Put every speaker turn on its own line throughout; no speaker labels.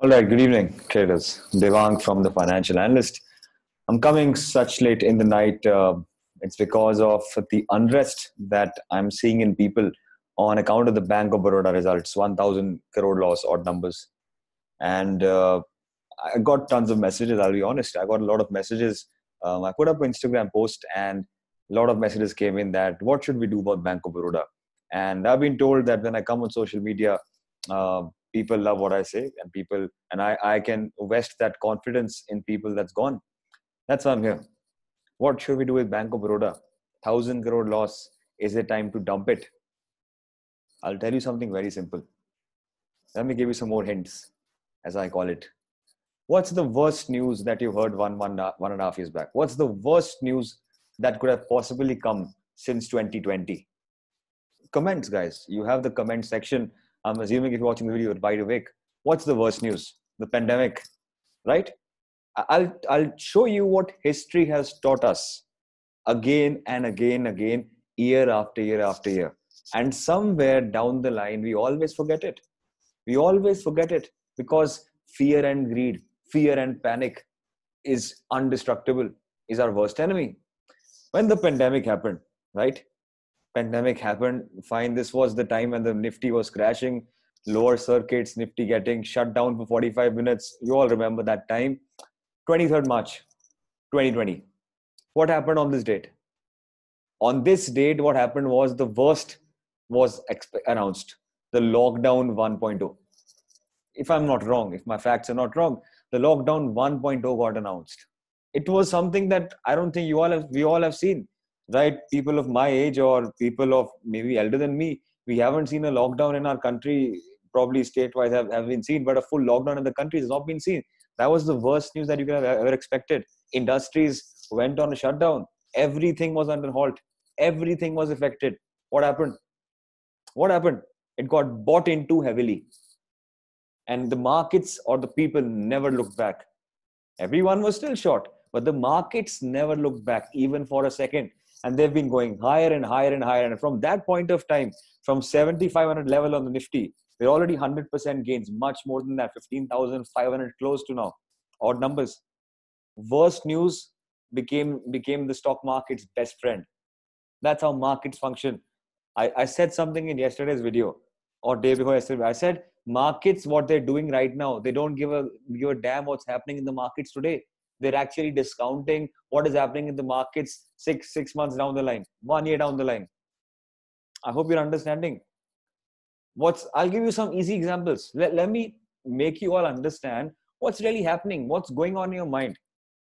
All right, good evening, traders. Devang from the Financial Analyst. I'm coming such late in the night. Uh, it's because of the unrest that I'm seeing in people on account of the Bank of Baroda results 1,000 crore loss, odd numbers. And uh, I got tons of messages, I'll be honest. I got a lot of messages. Um, I put up an Instagram post and a lot of messages came in that what should we do about Bank of Baroda? And I've been told that when I come on social media, uh, people love what I say and people and I, I can vest that confidence in people that's gone. That's why I'm here. What should we do with Bank of Baroda? Thousand crore loss. Is it time to dump it? I'll tell you something very simple. Let me give you some more hints, as I call it. What's the worst news that you heard one, one, one and a half years back? What's the worst news that could have possibly come since 2020? Comments, guys. You have the comment section I'm assuming if you're watching the video, you're wide awake. What's the worst news? The pandemic, right? I'll, I'll show you what history has taught us again and again, again, year after year after year. And somewhere down the line, we always forget it. We always forget it because fear and greed, fear and panic is undestructible, is our worst enemy. When the pandemic happened, right? pandemic happened, fine, this was the time when the Nifty was crashing, lower circuits, Nifty getting shut down for 45 minutes. You all remember that time. 23rd March, 2020. What happened on this date? On this date, what happened was the worst was exp- announced the lockdown 1.0. If I'm not wrong, if my facts are not wrong, the lockdown 1.0 got announced. It was something that I don't think you all have, we all have seen right people of my age or people of maybe elder than me we haven't seen a lockdown in our country probably statewide have, have been seen but a full lockdown in the country has not been seen that was the worst news that you could have ever expected industries went on a shutdown everything was under halt everything was affected what happened what happened it got bought into heavily and the markets or the people never looked back everyone was still short but the markets never looked back even for a second and they've been going higher and higher and higher. And from that point of time, from 7,500 level on the Nifty, we're already 100% gains, much more than that, 15,500 close to now. Odd numbers. Worst news became became the stock market's best friend. That's how markets function. I, I said something in yesterday's video or day before yesterday. I said markets, what they're doing right now, they don't give a give a damn what's happening in the markets today they're actually discounting what is happening in the markets six six months down the line one year down the line i hope you're understanding what's i'll give you some easy examples let, let me make you all understand what's really happening what's going on in your mind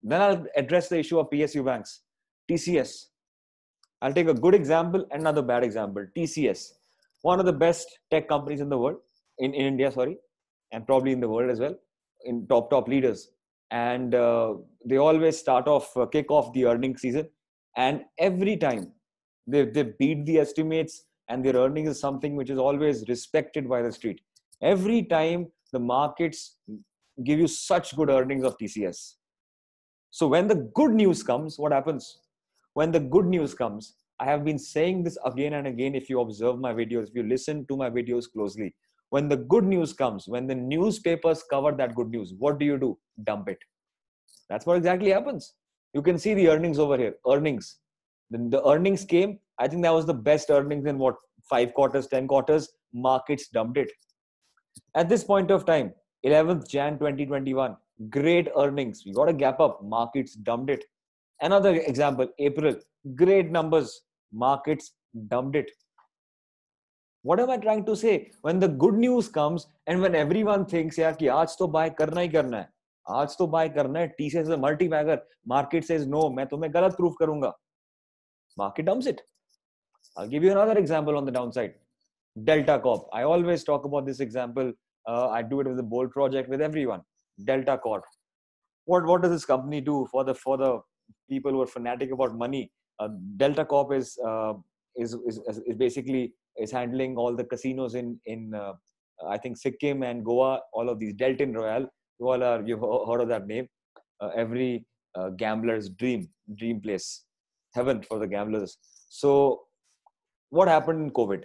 then i'll address the issue of psu banks tcs i'll take a good example and another bad example tcs one of the best tech companies in the world in, in india sorry and probably in the world as well in top top leaders and uh, they always start off uh, kick off the earning season and every time they, they beat the estimates and their earnings is something which is always respected by the street every time the markets give you such good earnings of tcs so when the good news comes what happens when the good news comes i have been saying this again and again if you observe my videos if you listen to my videos closely when the good news comes when the newspapers cover that good news what do you do dump it that's what exactly happens you can see the earnings over here earnings the, the earnings came i think that was the best earnings in what five quarters ten quarters markets dumped it at this point of time 11th jan 2021 great earnings we got a gap up markets dumped it another example april great numbers markets dumped it what am i trying to say when the good news comes and when everyone thinks "Yeah, ki aaj to buy karna hi karna hai aaj to buy karna hai t says a multi bagger market says no main tumhe galat proof karunga market dumps it i'll give you another example on the downside delta corp i always talk about this example uh, i do it with the bold project with everyone delta corp what what does this company do for the for the people who are fanatic about money uh, delta corp is uh, is, is, is basically is handling all the casinos in in uh, I think Sikkim and Goa, all of these Delton Royal. You all are you heard of that name. Uh, every uh, gambler's dream, dream place, heaven for the gamblers. So, what happened in COVID?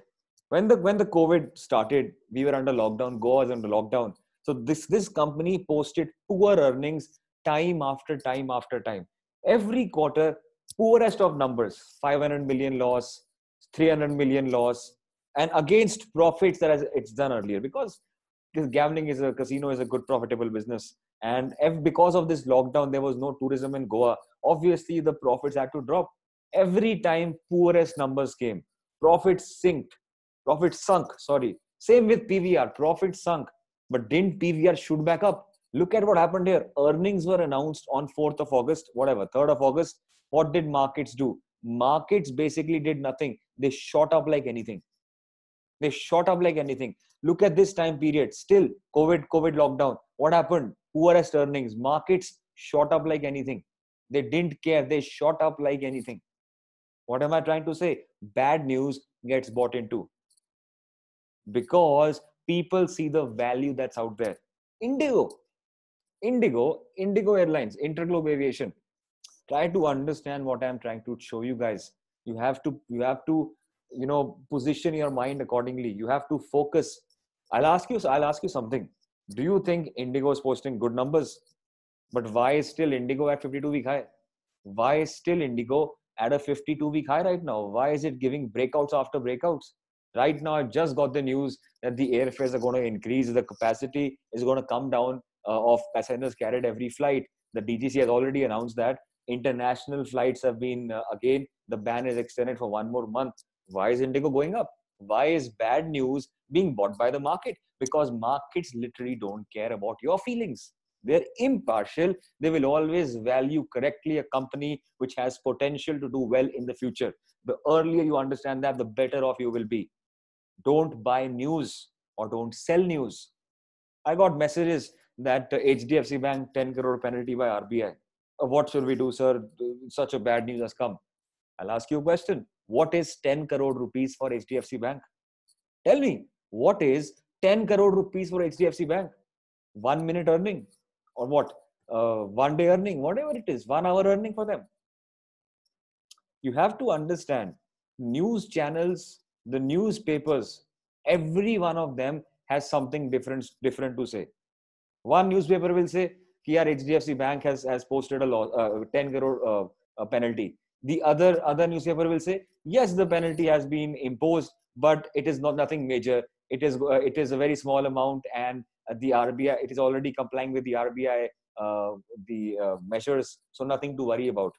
When the when the COVID started, we were under lockdown. Goa was under lockdown. So this this company posted poor earnings time after time after time. Every quarter, poorest of numbers: 500 million loss, 300 million loss and against profits that has, it's done earlier because gambling is a casino is a good profitable business and if because of this lockdown there was no tourism in goa obviously the profits had to drop every time poorest numbers came profits sink profits sunk sorry same with pvr profits sunk but didn't pvr shoot back up look at what happened here earnings were announced on 4th of august whatever 3rd of august what did markets do markets basically did nothing they shot up like anything they shot up like anything look at this time period still covid covid lockdown what happened poorest earnings markets shot up like anything they didn't care they shot up like anything what am i trying to say bad news gets bought into because people see the value that's out there indigo indigo indigo airlines interglobe aviation try to understand what i'm trying to show you guys you have to you have to you know position your mind accordingly you have to focus i'll ask you i'll ask you something do you think indigo is posting good numbers but why is still indigo at 52 week high why is still indigo at a 52 week high right now why is it giving breakouts after breakouts right now i just got the news that the airfares are going to increase the capacity is going to come down uh, of passengers carried every flight the dgc has already announced that international flights have been uh, again the ban is extended for one more month. Why is Indigo going up? Why is bad news being bought by the market? Because markets literally don't care about your feelings. They're impartial. They will always value correctly a company which has potential to do well in the future. The earlier you understand that, the better off you will be. Don't buy news or don't sell news. I got messages that HDFC uh, Bank 10 crore penalty by RBI. Uh, what should we do, sir? Such a bad news has come. I'll ask you a question. What is 10 crore rupees for HDFC Bank? Tell me, what is 10 crore rupees for HDFC Bank? One minute earning or what? Uh, one day earning, whatever it is, one hour earning for them. You have to understand news channels, the newspapers, every one of them has something different, different to say. One newspaper will say, कि HDFC Bank has posted a bank uh, ten crore uh, penalty the other other newspaper will say yes the penalty has been imposed but it is not nothing major it is uh, it is a very small amount and uh, the rbi it is already complying with the rbi uh, the uh, measures so nothing to worry about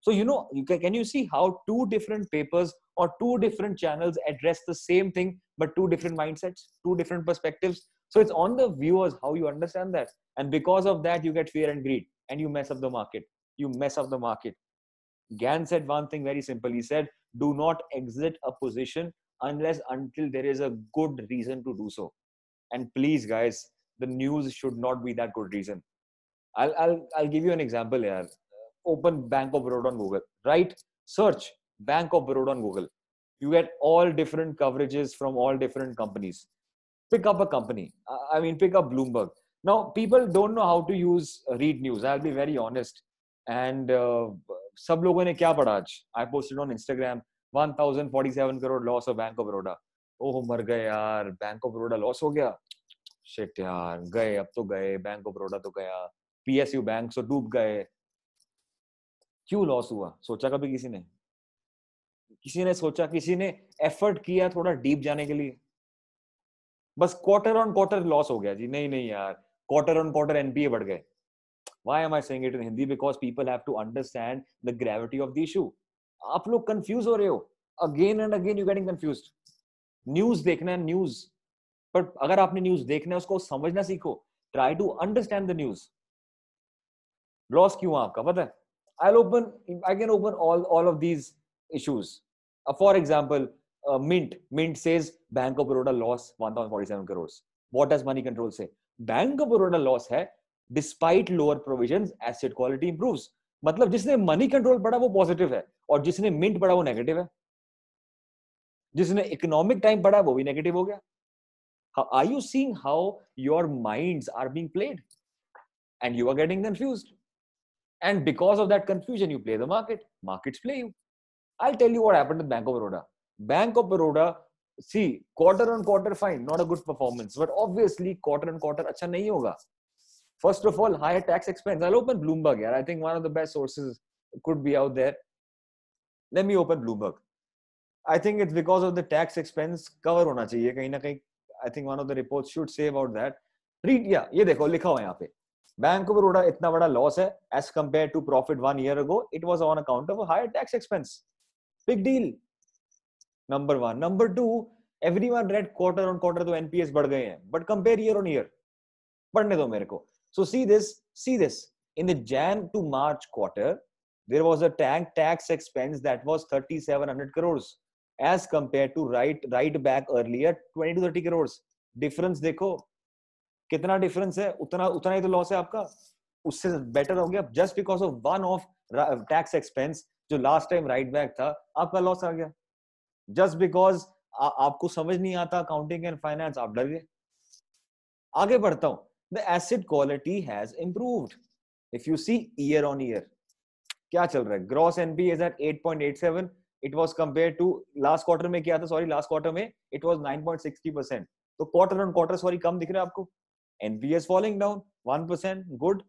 so you know you can, can you see how two different papers or two different channels address the same thing but two different mindsets two different perspectives so it's on the viewers how you understand that and because of that you get fear and greed and you mess up the market you mess up the market Gann said one thing very simple. He said, do not exit a position unless until there is a good reason to do so. And please, guys, the news should not be that good reason. I'll, I'll, I'll give you an example here. Open Bank of Baroda on Google, right? Search Bank of Baroda on Google. You get all different coverages from all different companies. Pick up a company. I mean, pick up Bloomberg. Now, people don't know how to use read news. I'll be very honest. And uh, सब लोगों ने क्या पढ़ा आज I posted on Instagram one thousand forty seven crore loss of Bank of Baroda oh मर गए यार bank of Baroda loss हो गया शिट यार गए अब तो गए बैंक ऑफ बड़ोडा तो गया पीएसयू बैंक सो डूब गए क्यों लॉस हुआ सोचा कभी किसी ने किसी ने सोचा किसी ने एफर्ट किया थोड़ा डीप जाने के लिए बस क्वार्टर ऑन क्वार्टर लॉस हो गया जी नहीं नहीं यार क्वार्टर ऑन क्वार्टर एनपीए बढ़ गए Why am I saying it in Hindi? Because people have to understand the gravity of the issue. आप लोग confused हो you? Again and again you're getting confused. News देखना है news. But अगर आपने news देखना है उसको समझना सीखो. Try to understand the news. Loss क्यों है आपका? I can open all of these issues. Uh, for example, uh, Mint. Mint says Bank of Baroda loss 1047 crores. What does Money Control say? Bank of Baroda loss है despite lower provision asset quality improve मतलब जिसने money control पढ़ा वो positive है और जिसने mint पढ़ा वो नेगेटिव है जिसने इकोनॉमिक टाइम पढ़ा वो भी नेगेटिव हो गया are you seeing how your mind are being played and you are getting confuse and because of that confusion you play the market market play you I tell you what है Bank of Baroda Bank of Baroda see quarter on quarter fine not a good performance but obviously quarter on quarter अच्छा नहीं होगा First of all, higher tax expense. I'll open Bloomberg here. I think one of the best sources could be out there. Let me open Bloomberg. I think it's because of the tax expense cover होना चाहिए कहीं ना कहीं I think one of the report should say about that read या ये देखो लिखा हुआ है यहाँ पे बैंक ऑफ बड़ोड़ा इतना बड़ा लॉस है as compare to profit one year ago it was on account of higher tax expense big deal number one number two every one red quarter on quarter तो एनपीएस बढ़ गए हैं but compare year on year पढ़ने दो मेरे को So see this, see this. In the Jan to March quarter, there was a tank tax expense that was 3,700 crores as compared to right right back earlier 20 to 30 crores. Difference dekho kitna difference hai utna utna hi to loss hai aapka usse better ho gaya just because of one off tax expense jo last time right back tha aapka loss aa gaya just because आपको समझ नहीं आता accounting and finance आप डर गए आगे बढ़ता हूं the acid quality has improved. If you see year on year, क्या चल रहा है? Gross NP is at 8.87. It was compared to last quarter में क्या था? Sorry, last quarter में it was 9.60 percent. तो quarter on quarter sorry कम दिख रहा है आपको? NP is falling down 1 percent. Good.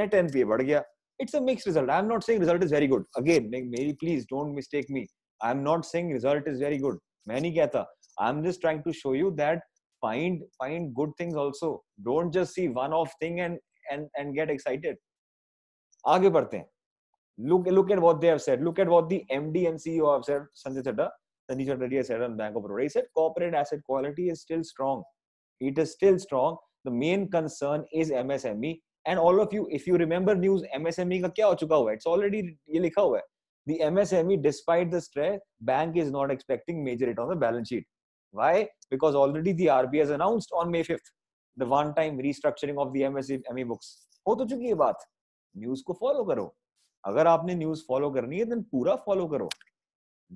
Net NP बढ़ गया. It's a mixed result. I am not saying result is very good. Again, may please don't mistake me. I am not saying result is very good. मैं नहीं कहता. I am just trying to show you that find find good things also don't just see one off thing and and and get excited आगे बढ़ते हैं look look at what they have said look at what the md and ceo have said sanjay chaddha sanjay chaddha has said on bank of Baroda. he said corporate asset quality is still strong it is still strong the main concern is msme and all of you if you remember news msme ka kya ho chuka hua it's already ye likha hua hai the msme despite the stress bank is not expecting major hit on the balance sheet why? Because already the RBI has announced on May 5th the one time restructuring of the MSE books. हो तो follow है बात news को follow करो अगर आपने news follow करनी है देन पूरा फॉलो करो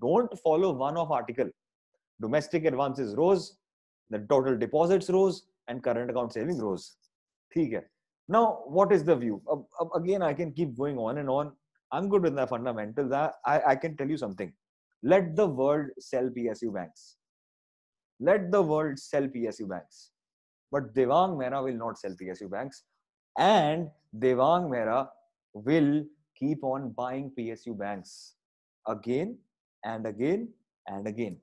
don't follow one of article domestic advances rose the total deposits rose rose current account now what is the view uh, again i can keep going on and on i'm good with my fundamentals I, I, I, can tell you something let the world sell psu banks let the world sell PSU banks. But Devang Mehra will not sell PSU banks. And Devang Mehra will keep on buying PSU banks again and again and again.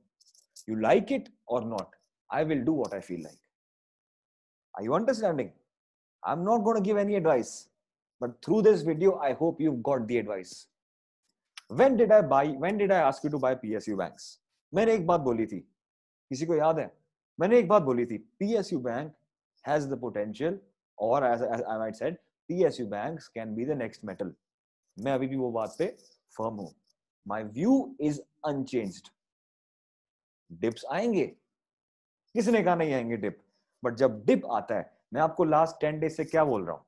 You like it or not, I will do what I feel like. Are you understanding? I'm not going to give any advice. But through this video, I hope you've got the advice. When did I buy? When did I ask you to buy PSU banks? मैंने एक बात बोली थी किसी को याद है मैंने एक बात बोली थी PSU bank has the potential और as I might said PSU banks can be the next metal मैं अभी भी वो बात पे फर्म हूं my view is unchanged dips आएंगे किसने कहा नहीं आएंगे डिप बट जब डिप आता है मैं आपको लास्ट टेन डेज से क्या बोल रहा हूं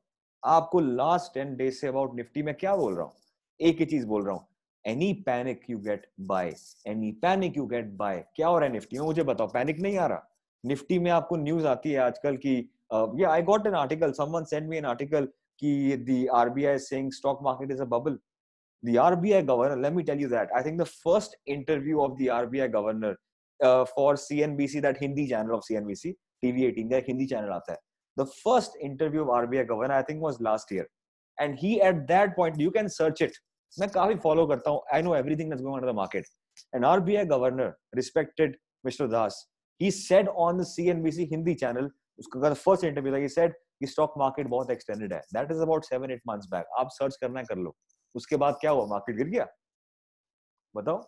आपको लास्ट टेन डेज से अबाउट निफ्टी में क्या बोल रहा हूं एक ही चीज बोल रहा हूं Any panic you get by? Any panic you get by? क्या हो रहा है निफ्टी में मुझे बताओ पैनिक नहीं आ रहा निफ्टी में आपको न्यूज आती है आजकल की an article got an article someone send the RBI is saying stock market is a bubble. The RBI governor, let me tell you that. I think the first interview of the RBI governor for CNBC, that Hindi channel of CNBC, TV18, their Hindi channel aata hai. The first interview of RBI governor, I think, was last year. And he, at that point, you can search it. मैं काफी follow करता हूँ I know everything that's going on in the market and RBI governor respected mister Das he said on the CNBC Hindi channel उसका first interview था he said कि stock market बहुत extended है that is about 7 8 months back आप search करना कर लो उसके बाद क्या हुआ मार्केट गिर गया बताओ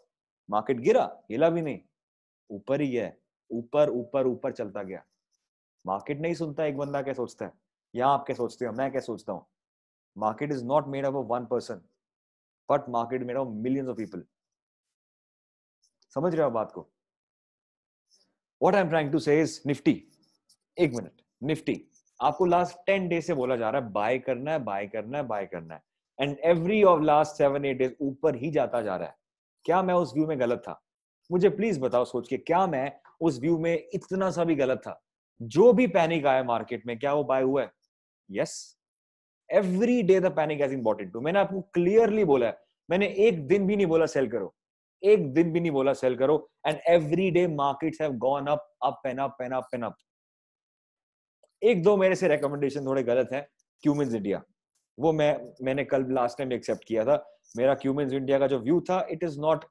मार्केट गिरा हिला भी नहीं ऊपर ही है ऊपर ऊपर ऊपर चलता गया मार्केट नहीं सुनता एक बंदा क्या सोचता है या आप क्या सोचते हो मैं क्या सोचता हूँ market is not made up of one person but market में ऑफ मिलियंस ऑफ पीपल समझ रहे हो बात को what I am trying to say Nifty एक मिनट निफ्टी आपको लास्ट टेन डे से बोला जा रहा है बाय करना है बाय करना है बाय करना है and every of last seven eight days ऊपर ही जाता जा रहा है क्या मैं उस व्यू में गलत था मुझे प्लीज बताओ सोच के क्या मैं उस व्यू में इतना सा भी गलत था जो भी पैनिक आया मार्केट में क्या वो बाय हुआ है yes yes. Every day the panic has been bought into मैंने आपको क्लियरली बोला है मैंने एक दिन भी नहीं बोला सेल करो एक दिन भी नहीं बोला सेल करो and every day market have gone up up and up and up and एक दो मेरे से रिकमेंडेशन थोड़े गलत हैं क्यूमिंस इंडिया वो मैं मैंने कल लास्ट टाइम एक्सेप्ट किया था मेरा क्यूमिंस इंडिया का जो व्यू था it is not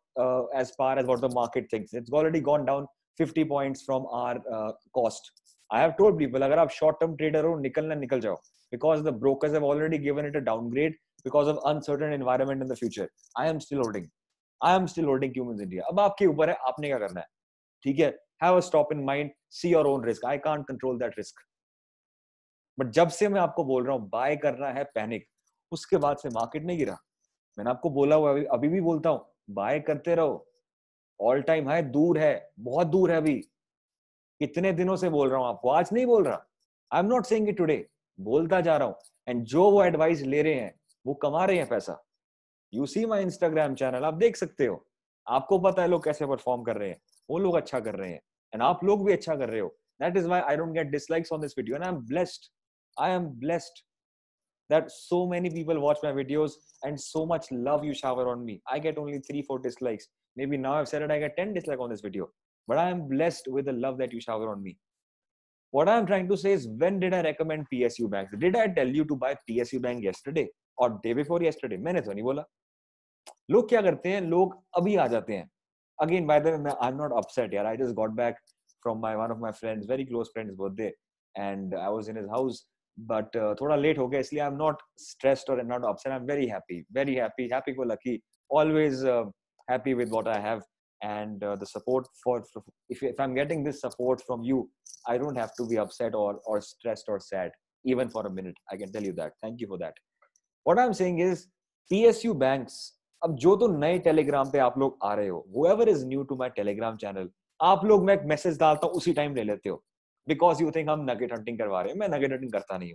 as par as what the market things it's already gone down 50 points from our cost I have told people अगर आप short-term trader, हो निकलना निकल जाओ because the brokers have already given it a downgrade because of uncertain environment in the future i am still holding i am still holding humans india ab aapke upar hai aapne kya karna hai theek hai have a stop in mind see your own risk i can't control that risk But जब से मैं आपको बोल रहा हूँ buy करना है panic. उसके बाद से market नहीं गिरा मैंने आपको बोला हुआ अभी भी बोलता हूँ buy करते रहो ऑल टाइम हाई दूर है बहुत दूर है अभी कितने दिनों से बोल रहा हूं आपको आज नहीं बोल रहा I am not saying it today बोलता जा रहा हूं एंड जो वो एडवाइस ले रहे हैं वो कमा रहे हैं पैसा you see my Instagram channel आप देख सकते हो आपको पता है लोग कैसे परफॉर्म कर रहे हैं वो लोग अच्छा कर रहे हैं एंड आप लोग भी अच्छा कर रहे हो that is why I don't get dislikes on this video and I am blessed I am blessed that so many people watch my videos and so much love you shower on me I get only three four dislikes Maybe now I've said it, I get 10 dislike on this video, but I am blessed with the love that you shower on me. What I'm trying to say is, when did I recommend PSU banks? Did I tell you to buy PSU bank yesterday or day before yesterday? I didn't say that. क्या करते हैं? लोग अभी आ जाते हैं. Again, by the way, I'm not upset, yaar. I just got back from my one of my friends, very close friend's birthday, and I was in his house. But uh, थोड़ा late हो so I'm not stressed or not upset. I'm very happy, very happy, happy happy lucky. Always. Uh, happy with what I have. And uh, the support for, if, if I'm getting this support from you, I don't have to be upset or, or stressed or sad, even for a minute. I can tell you that. Thank you for that. What I'm saying is, PSU banks, ab jo to nahi telegram pe aap log whoever is new to my telegram channel, aap log mein message dalta usi time le Because you think I'm nugget hunting i rahe main nugget hunting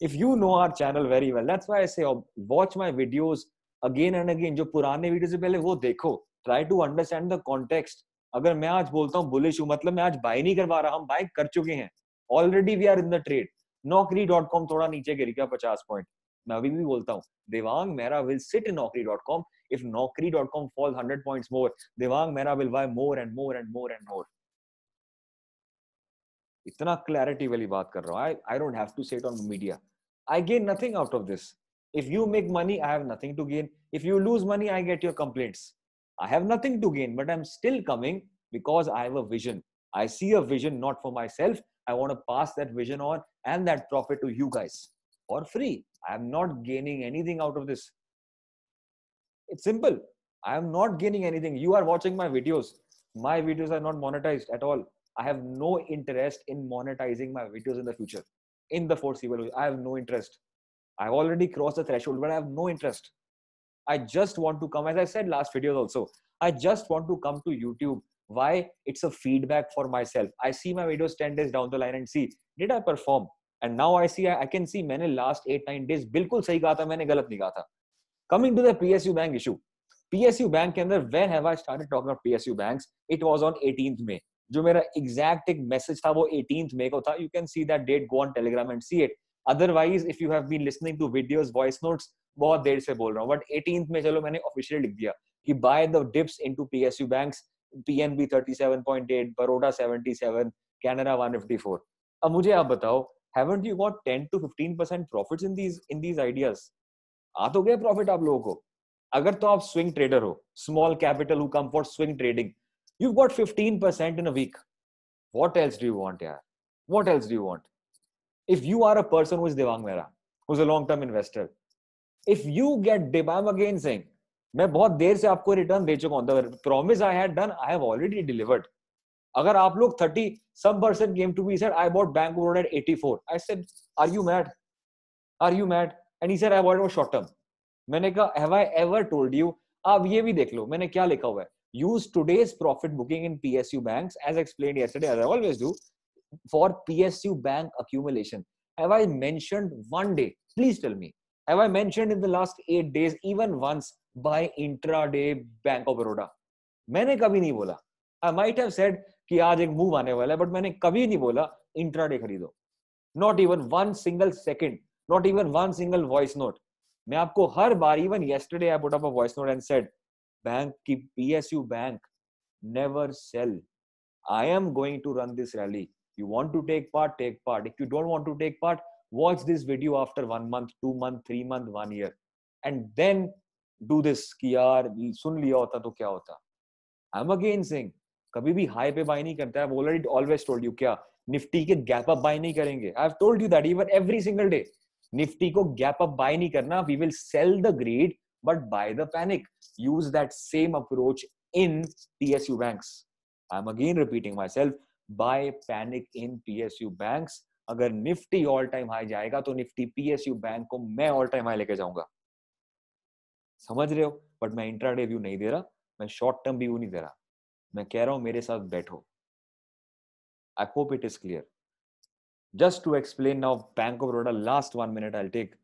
If you know our channel very well, that's why I say, watch my videos again and again जो पुराने video से पहले वो देखो try to understand the context अगर मैं आज बोलता हूँ बुलिश हूँ मतलब मैं आज बाय नहीं करवा रहा हम बाय कर चुके हैं already we are in the trade Naukri dot com थोड़ा नीचे गिर गया पचास पॉइंट मैं अभी भी बोलता हूँ देवांग मेरा will sit in Naukri dot com if Naukri dot com fall hundred point more Devang मेरा will buy more and more and more and more इतना क्लैरिटी वाली बात कर रहा हूँ I I don't have to set on media I gain nothing out of this If you make money, I have nothing to gain. If you lose money, I get your complaints. I have nothing to gain, but I'm still coming because I have a vision. I see a vision not for myself. I want to pass that vision on and that profit to you guys for free. I am not gaining anything out of this. It's simple. I am not gaining anything. You are watching my videos. My videos are not monetized at all. I have no interest in monetizing my videos in the future, in the foreseeable. I have no interest. I've already crossed the threshold but I have no interest. I just want to come, as I said last videos also, I just want to come to YouTube. Why? It's a feedback for myself. I see my videos 10 days down the line and see, did I perform? And now I see, I can see, मैंने last 8-9 days बिल्कुल सही कहा था, Coming to the PSU bank issue. PSU bank when have I started talking about PSU banks? It was on 18th May. जो मेरा exact message था वो 18th May You can see that date, go on Telegram and see it. Otherwise if you have been listening to videos voice notes बहुत देर से बोल रहा हूँ बट एटीन में चलो मैंने ऑफिशियल लिख दिया कि buy the dips into PSU banks PNB 37.8 Baroda 77 Canara 154 अब मुझे आप बताओ haven't you got 10 to 15% profits in these in these ideas आ तो गया प्रॉफिट आप लोगों को अगर तो आप स्विंग ट्रेडर हो small capital who come for swing trading you got 15% in a week what else do you want यार what else do you want if you are a person who is Devang Mehra, who's a long-term investor, if you get Devang again saying, मैं बहुत देर से आपको return दे चुका हूं promise I had done I have already delivered अगर आप लोग 30 some person game to be said I bought bank at 84 I said are you mad are you mad and he said I want short term मैंने कहा have I ever told you आप ये भी देख लो मैंने क्या लिखा हुआ है use today's profit booking in PSU banks as explained yesterday I always do for PSU bank accumulation. Have I mentioned one day? Please tell me. Have I mentioned in the last eight days even once by intraday Bank of Baroda? मैंने कभी नहीं बोला I might have said कि आज एक move आने वाला है बट मैंने कभी नहीं बोला इंट्राडे खरीदो not even one single second not even one single voice note मैं आपको हर बार even yesterday I put up a voice note and said bank की PSU bank never sell I am going to run this rally you want to take part take part if you don't want to take part watch this video after one month two month three month one year and then do this कि यार सुन लिया होता तो क्या होता आई am again सिंग कभी भी high पे बाय नहीं करता है ऑलरेडी ऑलवेज टोल्ड यू क्या निफ्टी के गैप अप बाय नहीं करेंगे I have told you that even every single day Nifty को गैप अप बाय नहीं करना we will sell the greed but buy the panic use that same approach in PSU banks I am again repeating myself buy panic in PSU banks अगर Nifty all time high जाएगा तो Nifty PSU bank को मैं all time high लेके जाऊंगा समझ रहे हो बट मैं इंट्राडे व्यू नहीं दे रहा मैं शॉर्ट टर्म व्यू नहीं दे रहा मैं कह रहा हूं मेरे साथ बैठो I hope it is clear just to explain now bank of Baroda last one minute I take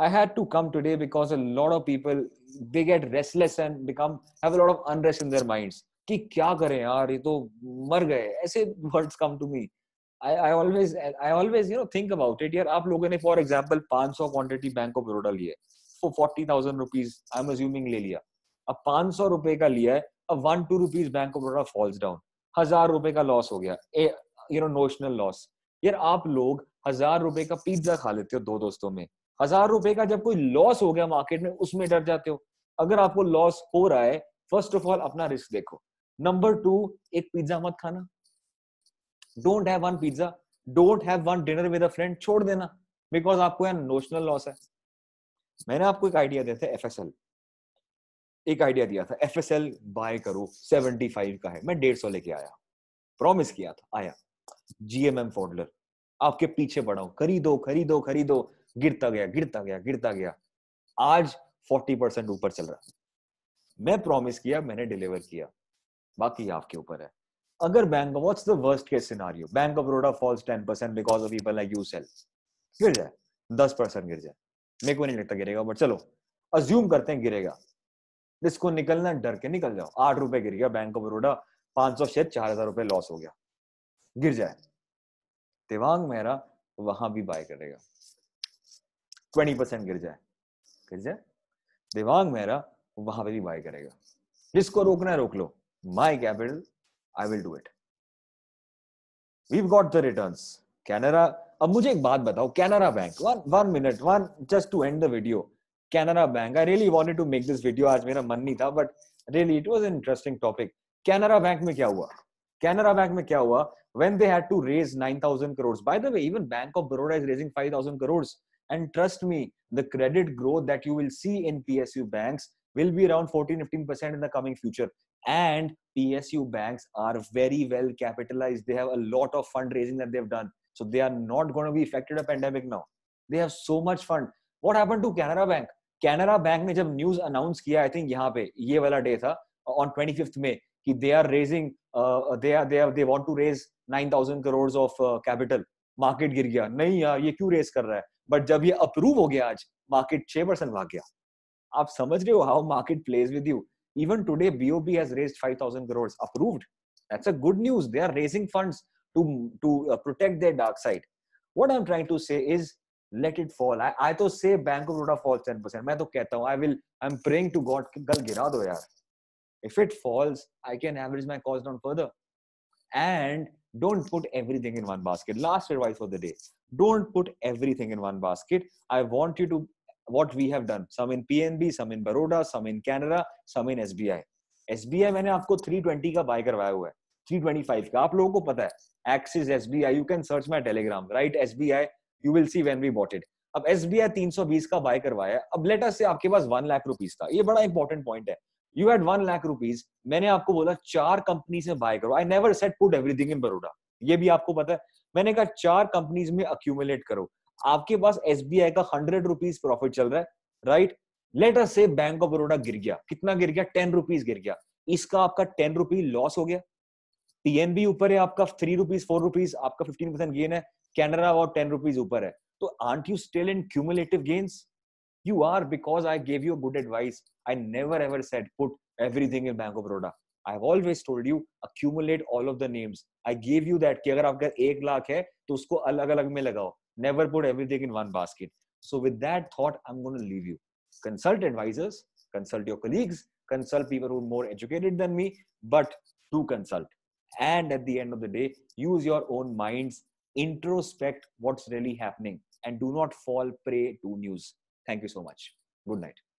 I had to come today because a lot of people they get restless and become have a कि क्या करें यार ये तो मर गए ऐसे words come to me I always I always you know think about it यार आप लोगों ने for example 500 quantity bank of Baroda लिए for forty thousand rupees I am assuming ले लिया अब पांच सौ रुपए का लिया है अब one two rupees bank of Baroda falls down हजार रुपए का लॉस हो गया यू नो नोशनल लॉस यार आप लोग हजार रुपए का पिज्जा खा लेते हो दो दोस्तों में हजार रुपए का जब कोई लॉस हो गया मार्केट में उसमें डर जाते हो अगर आपको लॉस हो रहा है फर्स्ट ऑफ ऑल अपना रिस्क देखो नंबर टू एक पिज्जा मत खाना don't have one pizza don't have one dinner with a friend छोड़ देना बिकॉज आपको यार नोशनल लॉस है मैंने आपको एक आइडिया दिया था एफ एक आइडिया दिया था एफ बाय करो 75 का है मैं डेढ़ सौ लेके आया प्रॉमिस किया था आया जीएमएम फोर्डलर आपके पीछे पड़ा हूं खरीदो खरीदो खरीदो गिरता गया गिरता गया गिरता गया आज 40 परसेंट ऊपर चल रहा मैं प्रॉमिस किया मैंने डिलीवर किया बाकी आपके ऊपर है अगर bank what's the worst case scenario bank of Baroda falls 10 percent because of people like you sell गिर जाए 10 परसेंट गिर जाए मेरे को नहीं लगता गिरेगा बट चलो अज्यूम करते हैं गिरेगा इसको निकलना डर के निकल जाओ आठ रुपए गिर गया बैंक ऑफ बड़ौदा पांच सौ शेयर चार हजार रुपए लॉस हो गया गिर जाए दिवांग मेहरा वहां भी बाय करेगा ट्वेंटी परसेंट गिर जाए गिर जाए दिवांग मेहरा वहां पे भी बाय करेगा जिसको रोकना है रोक लो my capital, I will do it. We've got the returns. Canara, ab mujhe ek baat batao, Canara Bank, one, minute, one, just to end the video. Canara Bank, I really wanted to make this video, aaj mera man nahi tha, but really it was an interesting topic. Canara Bank mein kya hua? Canara Bank mein kya hua? When they had to raise 9,000 crores, by the way, even Bank of Baroda is raising 5,000 crores. And trust me, the credit growth that you will see in PSU banks will be around 14-15% in the coming future and PSU banks are very well capitalized. They have a lot of fundraising that they've done. So they are not going to be affected by pandemic now. They have so much fund. What happened to Canara Bank? Canara Bank ne jab news announced kiya, I think pe पे ये वाला day tha on 25th May ki they are raising, uh, uh, they are they are they want to raise 9,000 crores of uh, capital. Market गिर गया नहीं यार ये क्यों race कर रहा है बट जब ये अप्रूव हो गया आज market छह परसेंट भाग गया आप समझ रहे हो how even today, BOB has raised 5,000 crores approved. That's a good news. They are raising funds to, to uh, protect their dark side. What I'm trying to say is let it fall. I, I to say Bank of Baroda falls 10%. मैं तो कहता I will I'm praying to God कि कल गिरा If it falls, I can average my cost down further. And don't put everything in one basket. Last advice for the day. Don't put everything in one basket. I want you to what we have done some in pnb some in baroda some in canada some in sbi sbi मैंने आपको 320 का bye करवाया हुआ है 325 का आप लोगों को पता है Axis SBI you can search my Telegram right SBI you will see when we bought it अब एसबीआई 320 का बाय करवाया अब लेट अस से आपके पास 1 लाख रुपीस था ये बड़ा इंपॉर्टेंट पॉइंट है यू हैड 1 लाख रुपीस मैंने आपको बोला चार कंपनी से बाय करो I never set put everything in Baroda ये भी आपको पता है मैंने कहा चार कंपनीज में अक्यूमुलेट करो आपके पास एस का हंड्रेड रुपीज प्रॉफिट चल रहा है राइट लेट अस से बैंक ऑफ बड़ोडा गिर गया कितना गिर गया टेन रुपीज गिर गया इसका आपका टेन रुपीज लॉस हो गया पीएनबी ऊपर है आपका थ्री रुपीज फोर रुपीज आपका फिफ्टीन परसेंट गेन है कैनरा और टेन रुपीज ऊपर है तो aren't you still in cumulative gains you are because I gave you good advice I never ever set put everything in bank of Baroda I have always told you accumulate all of the names. I gave you that कि अगर आपका एक लाख है तो उसको अलग अलग में लगाओ never put everything in one basket so with that thought i'm going to leave you consult advisors consult your colleagues consult people who are more educated than me but do consult and at the end of the day use your own minds introspect what's really happening and do not fall prey to news thank you so much good night